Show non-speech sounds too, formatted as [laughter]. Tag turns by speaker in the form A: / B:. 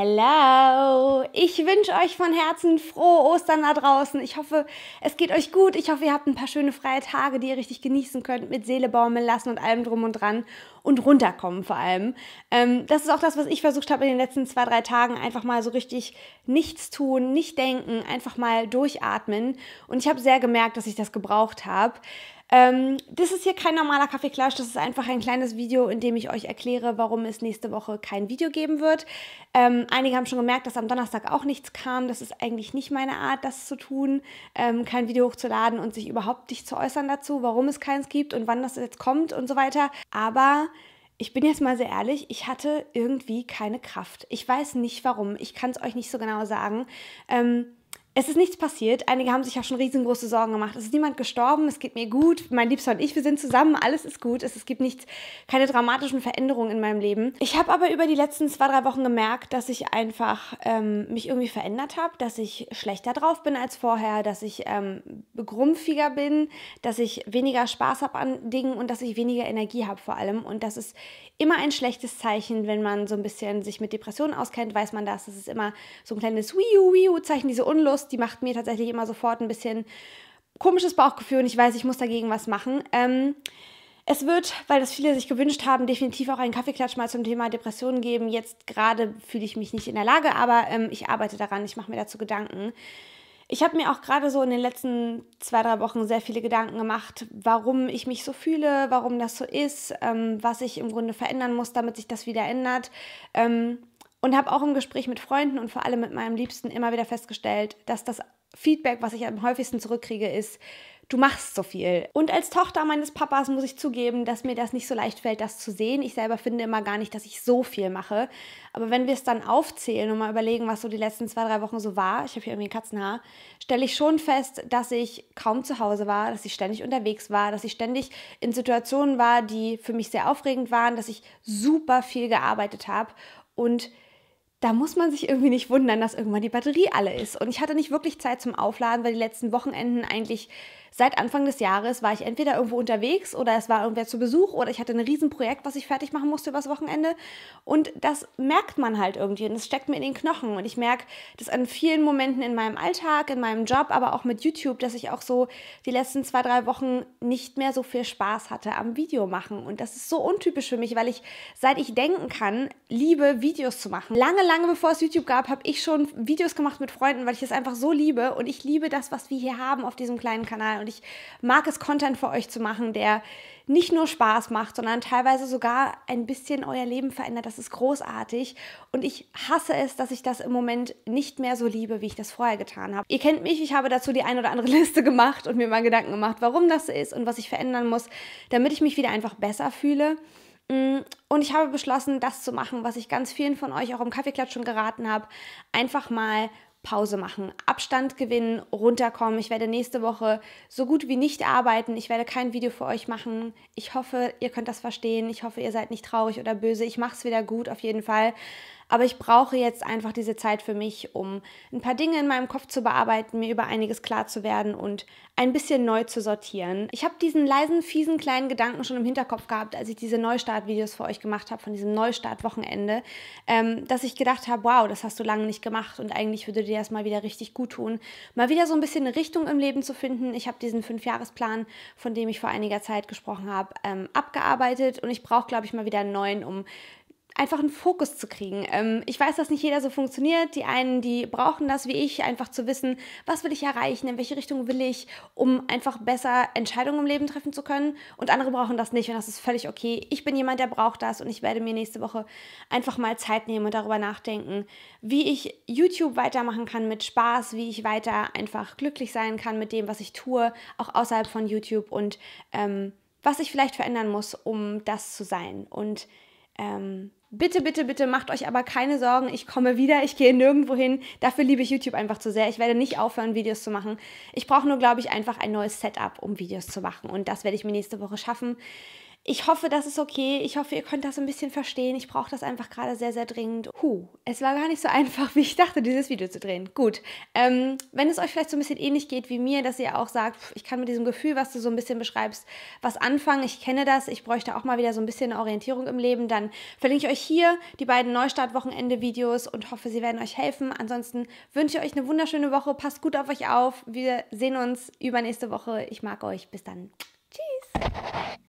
A: Hello! Ich wünsche euch von Herzen frohe Ostern da draußen. Ich hoffe, es geht euch gut. Ich hoffe, ihr habt ein paar schöne freie Tage, die ihr richtig genießen könnt, mit Seele baumeln lassen und allem drum und dran und runterkommen vor allem. Ähm, das ist auch das, was ich versucht habe in den letzten zwei, drei Tagen. Einfach mal so richtig nichts tun, nicht denken, einfach mal durchatmen. Und ich habe sehr gemerkt, dass ich das gebraucht habe. Ähm, das ist hier kein normaler Kaffeeklatsch, das ist einfach ein kleines Video, in dem ich euch erkläre, warum es nächste Woche kein Video geben wird. Ähm, einige haben schon gemerkt, dass am Donnerstag auch nichts kam. Das ist eigentlich nicht meine Art, das zu tun, ähm, kein Video hochzuladen und sich überhaupt nicht zu äußern dazu, warum es keins gibt und wann das jetzt kommt und so weiter. Aber ich bin jetzt mal sehr ehrlich, ich hatte irgendwie keine Kraft. Ich weiß nicht warum. Ich kann es euch nicht so genau sagen. Ähm, es ist nichts passiert. Einige haben sich auch schon riesengroße Sorgen gemacht. Es ist niemand gestorben, es geht mir gut. Mein Liebster und ich, wir sind zusammen, alles ist gut. Es, es gibt nichts, keine dramatischen Veränderungen in meinem Leben. Ich habe aber über die letzten zwei, drei Wochen gemerkt, dass ich einfach ähm, mich irgendwie verändert habe, dass ich schlechter drauf bin als vorher, dass ich ähm, grumpfiger bin, dass ich weniger Spaß habe an Dingen und dass ich weniger Energie habe vor allem. Und das ist immer ein schlechtes Zeichen, wenn man so ein bisschen sich mit Depressionen auskennt, weiß man das. Das ist immer so ein kleines Wiu-Wiu-Zeichen, diese Unlust die macht mir tatsächlich immer sofort ein bisschen komisches Bauchgefühl und ich weiß, ich muss dagegen was machen. Ähm, es wird, weil das viele sich gewünscht haben, definitiv auch einen Kaffeeklatsch mal zum Thema Depressionen geben. Jetzt gerade fühle ich mich nicht in der Lage, aber ähm, ich arbeite daran, ich mache mir dazu Gedanken. Ich habe mir auch gerade so in den letzten zwei, drei Wochen sehr viele Gedanken gemacht, warum ich mich so fühle, warum das so ist, ähm, was ich im Grunde verändern muss, damit sich das wieder ändert. Ähm, und habe auch im Gespräch mit Freunden und vor allem mit meinem Liebsten immer wieder festgestellt, dass das Feedback, was ich am häufigsten zurückkriege, ist, du machst so viel. Und als Tochter meines Papas muss ich zugeben, dass mir das nicht so leicht fällt, das zu sehen. Ich selber finde immer gar nicht, dass ich so viel mache. Aber wenn wir es dann aufzählen und mal überlegen, was so die letzten zwei, drei Wochen so war, ich habe hier irgendwie ein Katzenhaar, stelle ich schon fest, dass ich kaum zu Hause war, dass ich ständig unterwegs war, dass ich ständig in Situationen war, die für mich sehr aufregend waren, dass ich super viel gearbeitet habe und da muss man sich irgendwie nicht wundern, dass irgendwann die Batterie alle ist. Und ich hatte nicht wirklich Zeit zum Aufladen, weil die letzten Wochenenden eigentlich seit Anfang des Jahres war ich entweder irgendwo unterwegs oder es war irgendwer zu Besuch oder ich hatte ein Riesenprojekt, was ich fertig machen musste übers Wochenende. Und das merkt man halt irgendwie und das steckt mir in den Knochen. Und ich merke das an vielen Momenten in meinem Alltag, in meinem Job, aber auch mit YouTube, dass ich auch so die letzten zwei, drei Wochen nicht mehr so viel Spaß hatte am Video machen. Und das ist so untypisch für mich, weil ich, seit ich denken kann, liebe Videos zu machen. Lange, lange bevor es YouTube gab, habe ich schon Videos gemacht mit Freunden, weil ich es einfach so liebe. Und ich liebe das, was wir hier haben auf diesem kleinen Kanal. Und ich mag es, Content für euch zu machen, der nicht nur Spaß macht, sondern teilweise sogar ein bisschen euer Leben verändert. Das ist großartig. Und ich hasse es, dass ich das im Moment nicht mehr so liebe, wie ich das vorher getan habe. Ihr kennt mich, ich habe dazu die ein oder andere [laughs] Liste gemacht und mir mal Gedanken gemacht, warum das so ist und was ich verändern muss, damit ich mich wieder einfach besser fühle. Mm, und ich habe beschlossen, das zu machen, was ich ganz vielen von euch auch im Kaffeeklatsch schon geraten habe. Einfach mal Pause machen, Abstand gewinnen, runterkommen. Ich werde nächste Woche so gut wie nicht arbeiten. Ich werde kein Video für euch machen. Ich hoffe, ihr könnt das verstehen. Ich hoffe, ihr seid nicht traurig oder böse. Ich mache es wieder gut auf jeden Fall. Aber ich brauche jetzt einfach diese Zeit für mich, um ein paar Dinge in meinem Kopf zu bearbeiten, mir über einiges klar zu werden und ein bisschen neu zu sortieren. Ich habe diesen leisen, fiesen kleinen Gedanken schon im Hinterkopf gehabt, als ich diese Neustart-Videos für euch gemacht habe, von diesem Neustart-Wochenende, ähm, dass ich gedacht habe, wow, das hast du lange nicht gemacht und eigentlich würde dir das mal wieder richtig gut tun, mal wieder so ein bisschen eine Richtung im Leben zu finden. Ich habe diesen Fünfjahresplan, von dem ich vor einiger Zeit gesprochen habe, ähm, abgearbeitet und ich brauche, glaube ich, mal wieder einen neuen, um einfach einen Fokus zu kriegen. Ähm, ich weiß, dass nicht jeder so funktioniert. Die einen, die brauchen das wie ich, einfach zu wissen, was will ich erreichen, in welche Richtung will ich, um einfach besser Entscheidungen im Leben treffen zu können. Und andere brauchen das nicht und das ist völlig okay. Ich bin jemand, der braucht das und ich werde mir nächste Woche einfach mal Zeit nehmen und darüber nachdenken, wie ich YouTube weitermachen kann mit Spaß, wie ich weiter einfach glücklich sein kann mit dem, was ich tue, auch außerhalb von YouTube und ähm, was ich vielleicht verändern muss, um das zu sein. Und ähm, Bitte, bitte, bitte macht euch aber keine Sorgen. Ich komme wieder, ich gehe nirgendwo hin. Dafür liebe ich YouTube einfach zu sehr. Ich werde nicht aufhören, Videos zu machen. Ich brauche nur, glaube ich, einfach ein neues Setup, um Videos zu machen. Und das werde ich mir nächste Woche schaffen. Ich hoffe, das ist okay. Ich hoffe, ihr könnt das ein bisschen verstehen. Ich brauche das einfach gerade sehr, sehr dringend. Huh, es war gar nicht so [laughs] einfach, wie ich dachte, dieses Video zu drehen. Gut, ähm, wenn es euch vielleicht so ein bisschen ähnlich geht wie mir, dass ihr auch sagt, ich kann mit diesem Gefühl, was du so ein bisschen beschreibst, was anfangen. Ich kenne das. Ich bräuchte auch mal wieder so ein bisschen Orientierung im Leben. Dann verlinke ich euch hier die beiden Neustart-Wochenende-Videos und hoffe, sie werden euch helfen. Ansonsten wünsche ich euch eine wunderschöne Woche. Passt gut auf euch auf. Wir sehen uns übernächste Woche. Ich mag euch. Bis dann. Tschüss.